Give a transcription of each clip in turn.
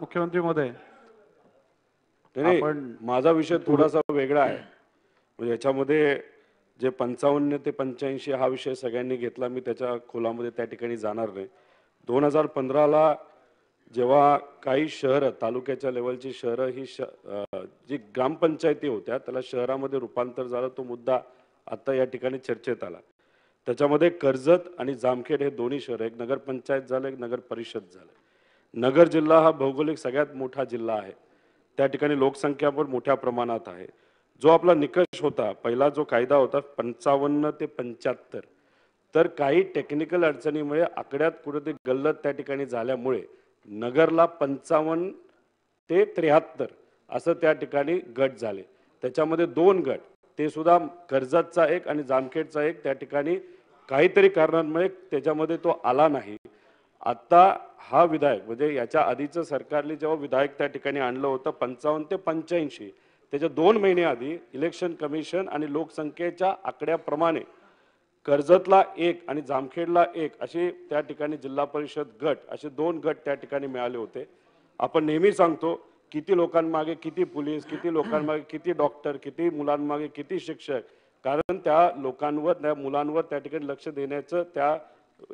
मुख्यमंत्री पण माझा विषय थोडासा वेगळा आहे म्हणजे याच्यामध्ये जे पंचावन्न ते पंच्याऐंशी हा विषय सगळ्यांनी घेतला मी त्याच्या खोलामध्ये त्या ठिकाणी जाणार नाही दोन हजार जेव्हा काही शहरं तालुक्याच्या लेवलची शहरं ही श जी ग्रामपंचायती होत्या त्याला शहरामध्ये रूपांतर झालं तो मुद्दा आता या ठिकाणी चर्चेत आला त्याच्यामध्ये कर्जत आणि जामखेड हे दोन्ही शहर एक नगरपंचायत झालं एक नगर परिषद झालं नगर जिल्हा हा भौगोलिक सगळ्यात मोठा जिल्हा आहे त्या ठिकाणी लोकसंख्या पण मोठ्या प्रमाणात आहे जो आपला निकष होता पहिला जो कायदा होता पंचावन्न ते पंच्याहत्तर तर काही टेक्निकल अडचणीमुळे आकड्यात कुठेतरी गल्लत त्या ठिकाणी झाल्यामुळे नगरला पंचावन्न ते त्र्याहत्तर असं त्या ठिकाणी गट झाले त्याच्यामध्ये दोन गट ते सुद्धा कर्जतचा एक आणि जामखेडचा एक त्या ठिकाणी काहीतरी कारणांमुळे त्याच्यामध्ये तो आला नाही आता हा विधायक म्हणजे याच्या आधीचं सरकारने जेव्हा विधायक त्या ठिकाणी आणलं होतं पंचावन्न ते पंच्याऐंशी त्याच्या दोन महिने आधी इलेक्शन कमिशन आणि लोकसंख्येच्या आकड्याप्रमाणे कर्जतला एक आणि जामखेडला एक असे त्या ठिकाणी जिल्हा परिषद गट असे दोन गट त्या ठिकाणी मिळाले होते आपण नेहमी सांगतो किती लोकांमागे किती पोलीस किती लोकांमागे किती डॉक्टर किती मुलांमागे किती शिक्षक कारण त्या लोकांवर त्या मुलांवर त्या ठिकाणी लक्ष देण्याचं त्या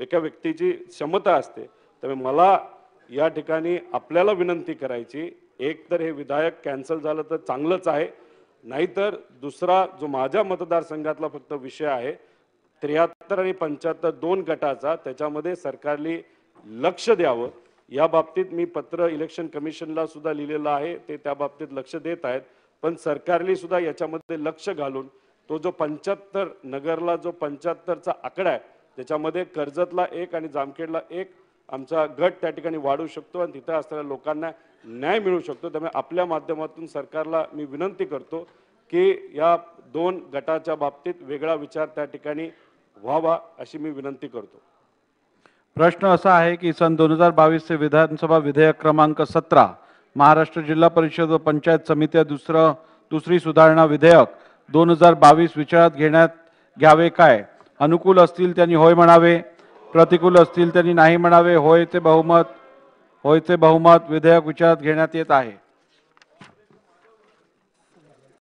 एका व्यक्तीची क्षमता असते त्यामुळे मला या ठिकाणी आपल्याला विनंती करायची एक तर हे विधायक कॅन्सल झालं तर चांगलंच आहे नाहीतर दुसरा जो माझ्या मतदारसंघातला फक्त विषय आहे त्र्याहत्तर आणि पंच्याहत्तर दोन गटाचा त्याच्यामध्ये सरकारली लक्ष द्यावं या बाबतीत मी पत्र इलेक्शन कमिशनला सुद्धा लिहिलेलं आहे ते त्या बाबतीत लक्ष देत आहेत पण सरकारली सुद्धा याच्यामध्ये लक्ष घालून तो जो पंच्याहत्तर नगरला जो पंच्याहत्तरचा आकडा आहे त्याच्यामध्ये कर्जतला एक आणि जामखेडला एक आमचा गट त्या ठिकाणी वाढू शकतो आणि तिथं असणाऱ्या लोकांना न्याय मिळू शकतो त्यामुळे आपल्या माध्यमातून सरकारला मी विनंती करतो की या दोन गटाच्या बाबतीत वेगळा विचार त्या ठिकाणी व्हावा अशी मी विनंती करतो प्रश्न असा आहे की सन दोन हजार बावीसचे विधानसभा विधेयक क्रमांक सतरा महाराष्ट्र जिल्हा परिषद व पंचायत समित्या दुसरं दुसरी सुधारणा विधेयक दोन हजार बावीस विचारात घेण्यात घ्यावे काय अनुकूल असतील त्यांनी होय म्हणावे प्रतिकूल असतील त्यांनी नाही म्हणावे होय ते बहुमत होय ते बहुमत विधेयक विचारात घेण्यात येत आहे